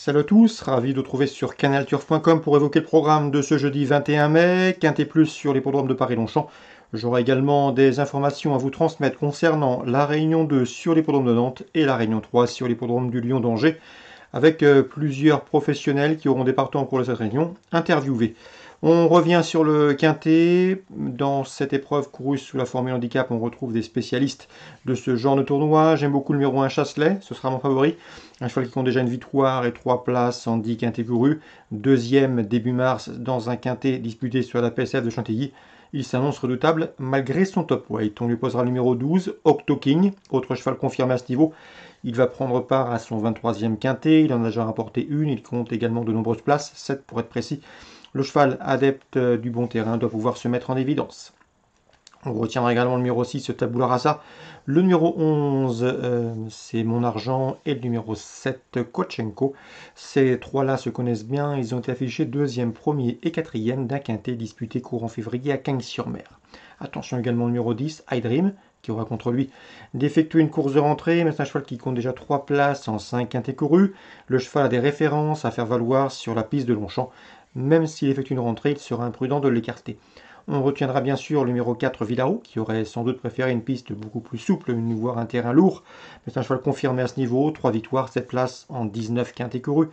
Salut à tous, ravi de vous trouver sur canalturf.com pour évoquer le programme de ce jeudi 21 mai, et Plus sur l'hippodrome de Paris-Longchamp. J'aurai également des informations à vous transmettre concernant la Réunion 2 sur l'hippodrome de Nantes et la Réunion 3 sur l'hippodrome du Lyon d'Angers, avec euh, plusieurs professionnels qui auront des partants pour cette réunion interviewés. On revient sur le quintet. Dans cette épreuve courue sous la formule handicap, on retrouve des spécialistes de ce genre de tournoi. J'aime beaucoup le numéro 1 Chasselet, ce sera mon favori. Un cheval qui compte déjà une victoire et trois places en 10 quintets courus, Deuxième début mars dans un quintet disputé sur la PSF de Chantilly. Il s'annonce redoutable malgré son top weight. On lui posera le numéro 12, Octo King, autre cheval confirmé à ce niveau. Il va prendre part à son 23e quintet. Il en a déjà rapporté une. Il compte également de nombreuses places, 7 pour être précis le cheval adepte euh, du bon terrain doit pouvoir se mettre en évidence. On retiendra également le numéro 6, Tabula Rasa. Le numéro 11, euh, c'est Mon Argent. Et le numéro 7, Kochenko. Ces trois-là se connaissent bien. Ils ont été affichés deuxième, premier et quatrième d'un quintet disputé courant février à Cagnes-sur-Mer. Attention également au numéro 10, Dream, qui aura contre lui d'effectuer une course de rentrée, mais c'est un cheval qui compte déjà trois places en 5 quintets courus. Le cheval a des références à faire valoir sur la piste de Longchamp, même s'il effectue une rentrée, il sera imprudent de l'écarter. On retiendra bien sûr le numéro 4 Villaro, qui aurait sans doute préféré une piste beaucoup plus souple, voire un terrain lourd, mais c'est un cheval confirmé à ce niveau, 3 victoires, 7 places en 19 quintés courus.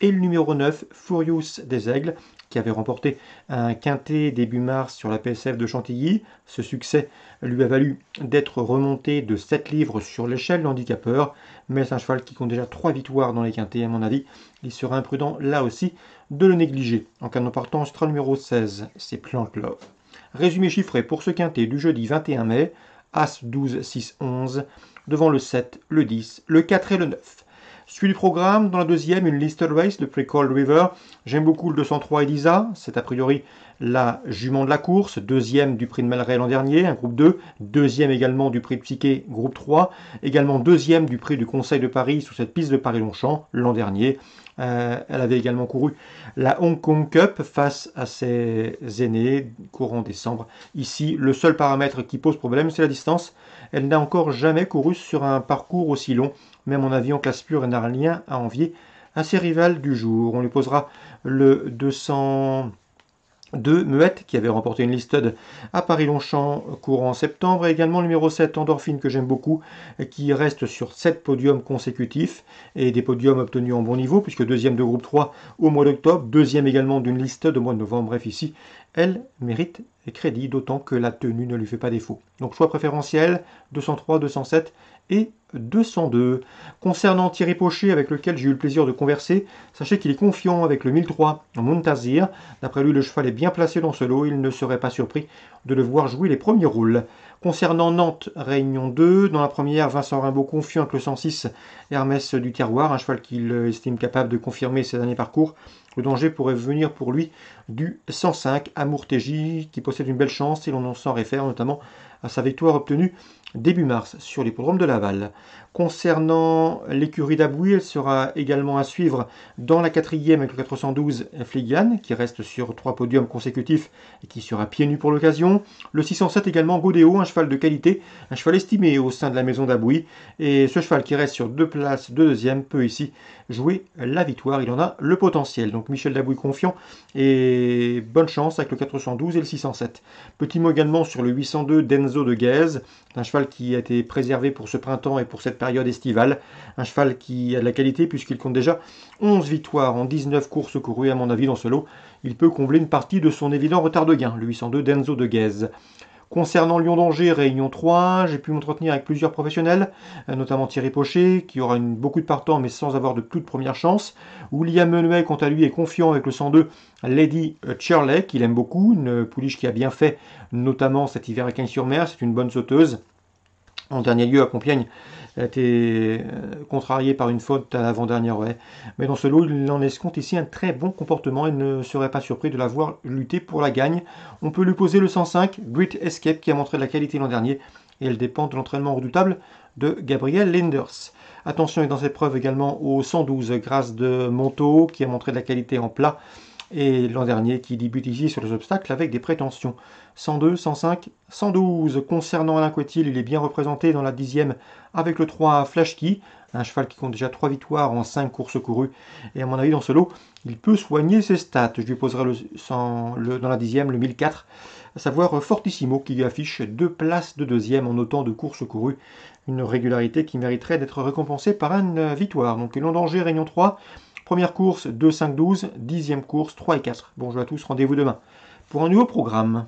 Et le numéro 9, Furious des Aigles, qui avait remporté un quintet début mars sur la PSF de Chantilly. Ce succès lui a valu d'être remonté de 7 livres sur l'échelle d'handicapeur, mais un cheval qui compte déjà 3 victoires dans les quintés, à mon avis. Il sera imprudent là aussi de le négliger. En cas partant Stral numéro 16, c'est Plant Love. Résumé chiffré pour ce quintet du jeudi 21 mai, As 12, 6, 11, devant le 7, le 10, le 4 et le 9. Suit le programme, dans la deuxième, une Lister Race, le pre cold River. J'aime beaucoup le 203 Elisa, c'est a priori la Jument de la course, deuxième du prix de Malray l'an dernier, un groupe 2, deuxième également du prix de Psyché, groupe 3, également deuxième du prix du Conseil de Paris sur cette piste de Paris-Longchamp l'an dernier. Euh, elle avait également couru la Hong Kong Cup face à ses aînés courant décembre. Ici, le seul paramètre qui pose problème, c'est la distance. Elle n'a encore jamais couru sur un parcours aussi long, Même à mon en classe pure, et n'a rien à envier à ses rivales du jour. On lui posera le 200 de Muette, qui avait remporté une liste à Paris-Longchamp courant septembre, et également le numéro 7, Endorphine, que j'aime beaucoup, qui reste sur 7 podiums consécutifs, et des podiums obtenus en bon niveau, puisque deuxième de groupe 3 au mois d'octobre, deuxième également d'une liste au mois de novembre, bref ici, elle mérite les crédits, d'autant que la tenue ne lui fait pas défaut. Donc choix préférentiel 203, 207 et 202. Concernant Thierry Pocher, avec lequel j'ai eu le plaisir de converser, sachez qu'il est confiant avec le 1003 Montazir. D'après lui, le cheval est bien placé dans ce lot, il ne serait pas surpris de le voir jouer les premiers rôles. Concernant Nantes, Réunion 2, dans la première, Vincent Rimbaud confiant que le 106 Hermès du terroir, un cheval qu'il estime capable de confirmer ses derniers parcours, le danger pourrait venir pour lui du 105 Amour qui possède une belle chance et l'on s'en réfère notamment à sa victoire obtenue début mars sur les l'hippodrome de Laval. Concernant l'écurie d'Abouy, elle sera également à suivre dans la quatrième avec le 412 Fligian, qui reste sur trois podiums consécutifs et qui sera pieds nus pour l'occasion. Le 607 également Godéo, un cheval de qualité, un cheval estimé au sein de la maison d'Abouy. Et ce cheval qui reste sur deux places de deuxième peut ici jouer la victoire. Il en a le potentiel. Donc Michel Dabouy confiant et bonne chance avec le 412 et le 607. Petit mot également sur le 802 Denzo de Gaze, un cheval qui a été préservé pour ce printemps et pour cette période estivale. Un cheval qui a de la qualité puisqu'il compte déjà 11 victoires en 19 courses courues à mon avis dans ce lot. Il peut combler une partie de son évident retard de gain, le 802 d'Enzo de Guèze. Concernant Lyon d'Angers, Réunion 3, j'ai pu m'entretenir avec plusieurs professionnels, euh, notamment Thierry Pochet, qui aura beaucoup de partants mais sans avoir de toute première chance. William Menuet, quant à lui, est confiant avec le 102 Lady euh, Shirley, qu'il aime beaucoup, une pouliche qui a bien fait, notamment cet hiver à Cagnes-sur-Mer, c'est une bonne sauteuse. En dernier lieu, à Compiègne, a été euh, contrarié par une faute à l'avant-dernière Mais dans ce lot, il en escompte ici un très bon comportement et ne serait pas surpris de l'avoir lutté pour la gagne. On peut lui poser le 105, Great Escape, qui a montré de la qualité l'an dernier, et elle dépend de l'entraînement redoutable de Gabriel Lenders. Attention, est dans cette preuve également au 112, grâce de Monto, qui a montré de la qualité en plat et l'an dernier qui débute ici sur les obstacles avec des prétentions. 102, 105, 112. Concernant Alain Coetil, il est bien représenté dans la dixième avec le 3 Flashki, un cheval qui compte déjà 3 victoires en 5 courses courues. Et à mon avis, dans ce lot, il peut soigner ses stats. Je lui poserai le, dans la dixième le 1004, à savoir Fortissimo qui affiche deux places de deuxième en autant de courses courues. Une régularité qui mériterait d'être récompensée par une victoire. Donc en danger Réunion 3 Première course 2, 5, 12. Dixième course 3 et 4. Bonjour à tous, rendez-vous demain pour un nouveau programme.